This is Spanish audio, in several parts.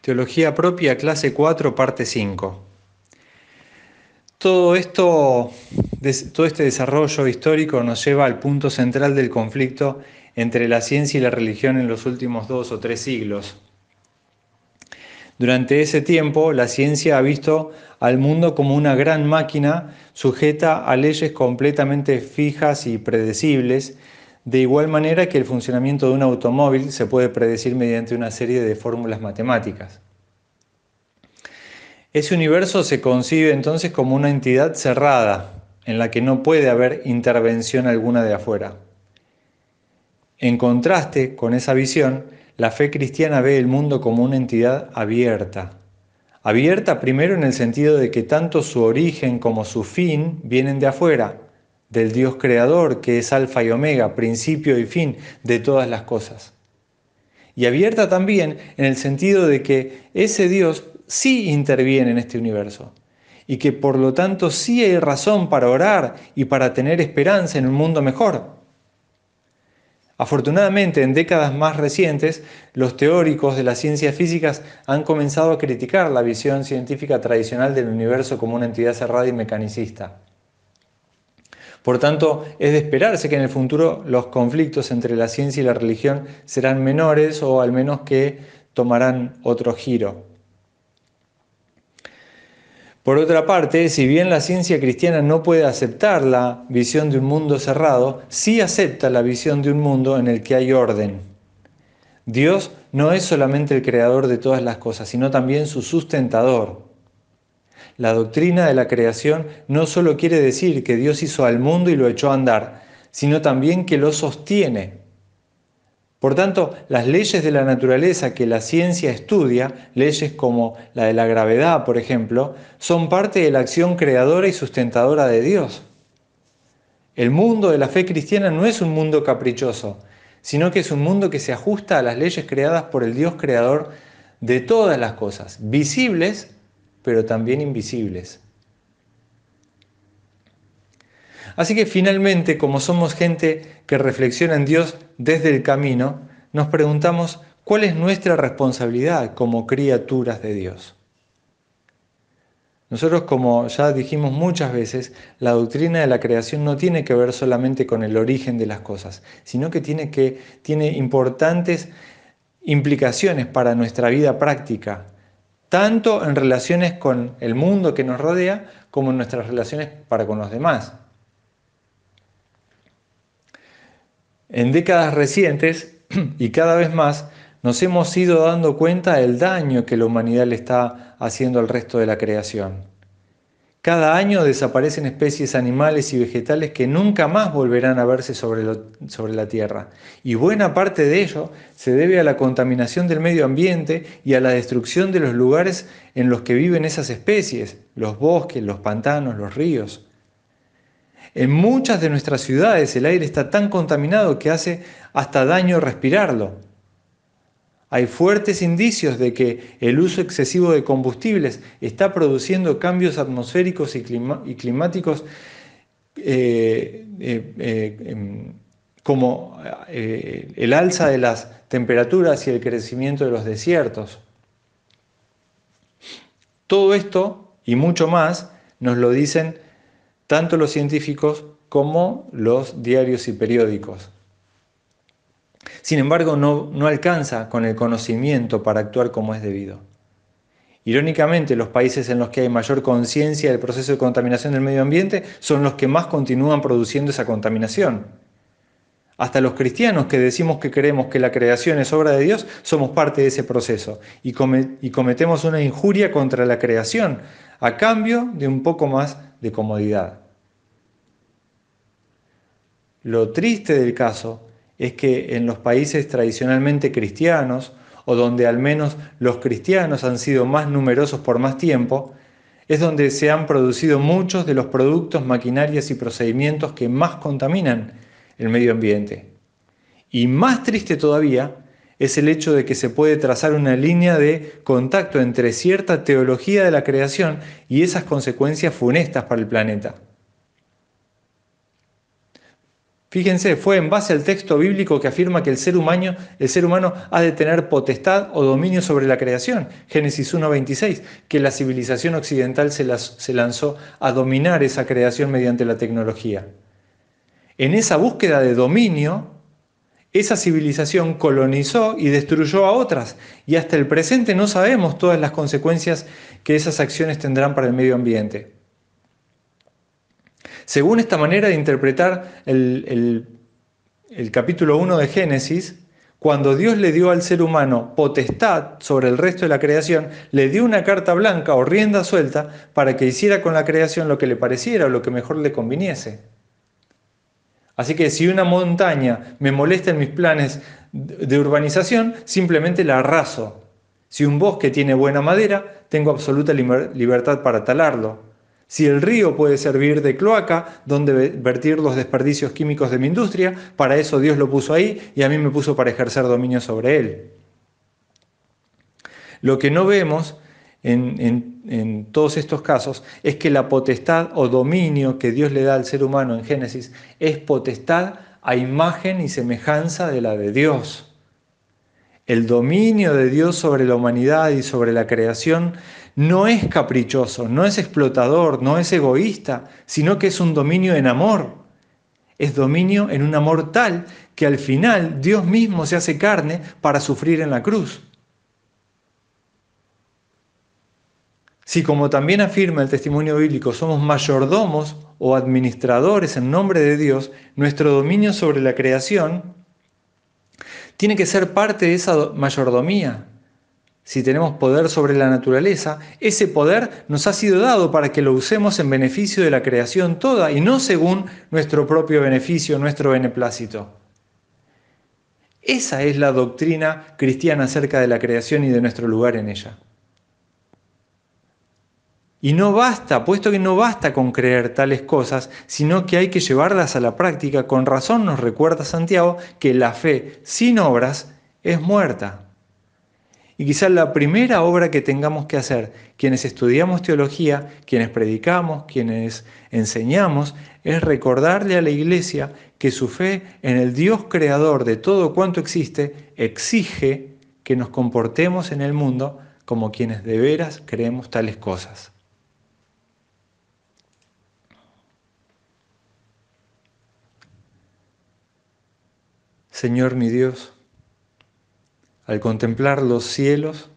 Teología propia, clase 4, parte 5. Todo, esto, todo este desarrollo histórico nos lleva al punto central del conflicto entre la ciencia y la religión en los últimos dos o tres siglos. Durante ese tiempo, la ciencia ha visto al mundo como una gran máquina sujeta a leyes completamente fijas y predecibles, de igual manera que el funcionamiento de un automóvil se puede predecir mediante una serie de fórmulas matemáticas. Ese universo se concibe entonces como una entidad cerrada, en la que no puede haber intervención alguna de afuera. En contraste con esa visión, la fe cristiana ve el mundo como una entidad abierta. Abierta primero en el sentido de que tanto su origen como su fin vienen de afuera, del Dios creador, que es alfa y omega, principio y fin de todas las cosas. Y abierta también en el sentido de que ese Dios sí interviene en este universo y que por lo tanto sí hay razón para orar y para tener esperanza en un mundo mejor. Afortunadamente, en décadas más recientes, los teóricos de las ciencias físicas han comenzado a criticar la visión científica tradicional del universo como una entidad cerrada y mecanicista. Por tanto, es de esperarse que en el futuro los conflictos entre la ciencia y la religión serán menores o al menos que tomarán otro giro. Por otra parte, si bien la ciencia cristiana no puede aceptar la visión de un mundo cerrado, sí acepta la visión de un mundo en el que hay orden. Dios no es solamente el creador de todas las cosas, sino también su sustentador. La doctrina de la creación no solo quiere decir que Dios hizo al mundo y lo echó a andar, sino también que lo sostiene. Por tanto, las leyes de la naturaleza que la ciencia estudia, leyes como la de la gravedad, por ejemplo, son parte de la acción creadora y sustentadora de Dios. El mundo de la fe cristiana no es un mundo caprichoso, sino que es un mundo que se ajusta a las leyes creadas por el Dios creador de todas las cosas, visibles pero también invisibles. Así que finalmente, como somos gente que reflexiona en Dios desde el camino, nos preguntamos cuál es nuestra responsabilidad como criaturas de Dios. Nosotros, como ya dijimos muchas veces, la doctrina de la creación no tiene que ver solamente con el origen de las cosas, sino que tiene, que, tiene importantes implicaciones para nuestra vida práctica, tanto en relaciones con el mundo que nos rodea como en nuestras relaciones para con los demás. En décadas recientes y cada vez más nos hemos ido dando cuenta del daño que la humanidad le está haciendo al resto de la creación. Cada año desaparecen especies animales y vegetales que nunca más volverán a verse sobre, sobre, la Tierra, y buena parte de ello se debe a la contaminación del medio ambiente y a la destrucción de los lugares en los que viven esas especies, los bosques, los pantanos, los ríos. En muchas de nuestras ciudades el aire está tan contaminado que hace hasta daño respirarlo. Hay fuertes indicios de que el uso excesivo de combustibles está produciendo cambios atmosféricos y, climáticos eh, eh, eh, em, como el alza de las temperaturas y el crecimiento de los desiertos. Todo esto y mucho más nos lo dicen tanto los científicos como los diarios y periódicos. Sin embargo, no, no alcanza con el conocimiento para actuar como es debido. Irónicamente, los países en los que hay mayor conciencia del proceso de contaminación del medio ambiente son los que más continúan produciendo esa contaminación. Hasta los cristianos que decimos que creemos que la creación es obra de Dios, somos parte de ese proceso y, y cometemos una injuria contra la creación a cambio de un poco más de comodidad. Lo triste del caso es que en los países tradicionalmente cristianos, o donde al menos los cristianos han sido más numerosos por más tiempo, es donde se han producido muchos de los productos, maquinarias y procedimientos que más contaminan el medio ambiente. Y más triste todavía es el hecho de que se puede trazar una línea de contacto entre cierta teología de la creación y esas consecuencias funestas para el planeta. Fíjense, fue en base al texto bíblico que afirma que el ser humano, ha de tener potestad o dominio sobre la creación, Génesis 1.26, que la civilización occidental se lanzó a dominar esa creación mediante la tecnología. En esa búsqueda de dominio, esa civilización colonizó y destruyó a otras, y hasta el presente no sabemos todas las consecuencias que esas acciones tendrán para el medio ambiente. Según esta manera de interpretar el, capítulo 1 de Génesis, cuando Dios le dio al ser humano potestad sobre el resto de la creación, le dio una carta blanca o rienda suelta para que hiciera con la creación lo que le pareciera o lo que mejor le conviniese. Así que si una montaña me molesta en mis planes de urbanización, simplemente la arraso. Si un bosque tiene buena madera, tengo absoluta libertad para talarlo. Si el río puede servir de cloaca, donde vertir los desperdicios químicos de mi industria, para eso Dios lo puso ahí y a mí me puso para ejercer dominio sobre él. Lo que no vemos en, en, todos estos casos es que la potestad o dominio que Dios le da al ser humano en Génesis es potestad a imagen y semejanza de la de Dios. El dominio de Dios sobre la humanidad y sobre la creación no es caprichoso, no es explotador, no es egoísta, sino que es un dominio en amor. Es dominio en un amor tal que al final Dios mismo se hace carne para sufrir en la cruz. Si como también afirma el testimonio bíblico somos mayordomos o administradores en nombre de Dios, nuestro dominio sobre la creación tiene que ser parte de esa mayordomía, si tenemos poder sobre la naturaleza, ese poder nos ha sido dado para que lo usemos en beneficio de la creación toda y no según nuestro propio beneficio, nuestro beneplácito. Esa es la doctrina cristiana acerca de la creación y de nuestro lugar en ella. Y no basta, puesto que no basta con creer tales cosas, sino que hay que llevarlas a la práctica. Con razón nos recuerda Santiago que la fe sin obras es muerta. Y quizás la primera obra que tengamos que hacer, quienes estudiamos teología, quienes predicamos, quienes enseñamos, es recordarle a la iglesia que su fe en el Dios creador de todo cuanto existe exige que nos comportemos en el mundo como quienes de veras creemos tales cosas. Señor mi Dios, al contemplar los cielos,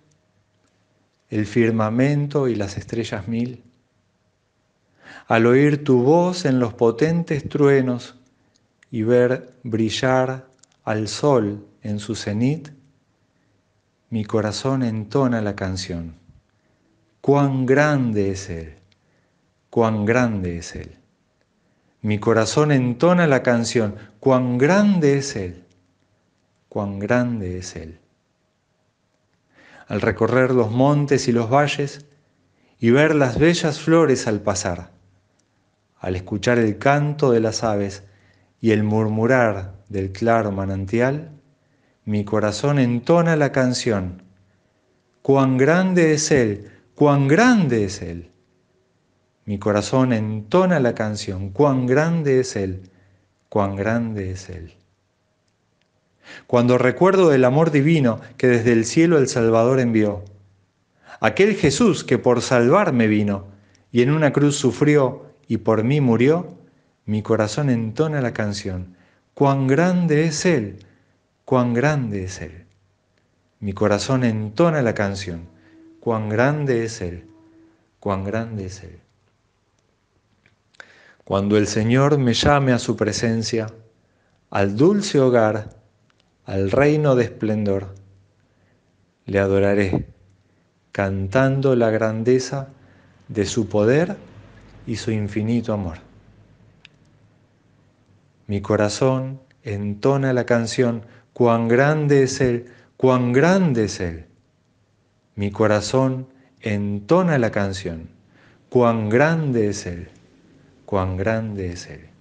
el firmamento y las estrellas mil, al oír tu voz en los potentes truenos y ver brillar al sol en su cenit, mi corazón entona la canción. Cuán grande es Él, cuán grande es Él. Mi corazón entona la canción, cuán grande es Él, cuán grande es Él al recorrer los montes y los valles y ver las bellas flores al pasar, al escuchar el canto de las aves y el murmurar del claro manantial, mi corazón entona la canción. Cuán grande es Él, cuán grande es Él. Mi corazón entona la canción, cuán grande es Él, cuán grande es Él cuando recuerdo el amor divino que desde el cielo el Salvador envió. Aquel Jesús que por salvarme vino y en una cruz sufrió y por mí murió, mi corazón entona la canción. Cuán grande es Él, cuán grande es Él. Mi corazón entona la canción. Cuán grande es Él, cuán grande es Él. Cuando el Señor me llame a su presencia, al dulce hogar, al reino de esplendor. Le adoraré, cantando la grandeza de su poder y su infinito amor. Mi corazón entona la canción, cuán grande es Él, cuán grande es Él. Mi corazón entona la canción, cuán grande es Él, cuán grande es Él.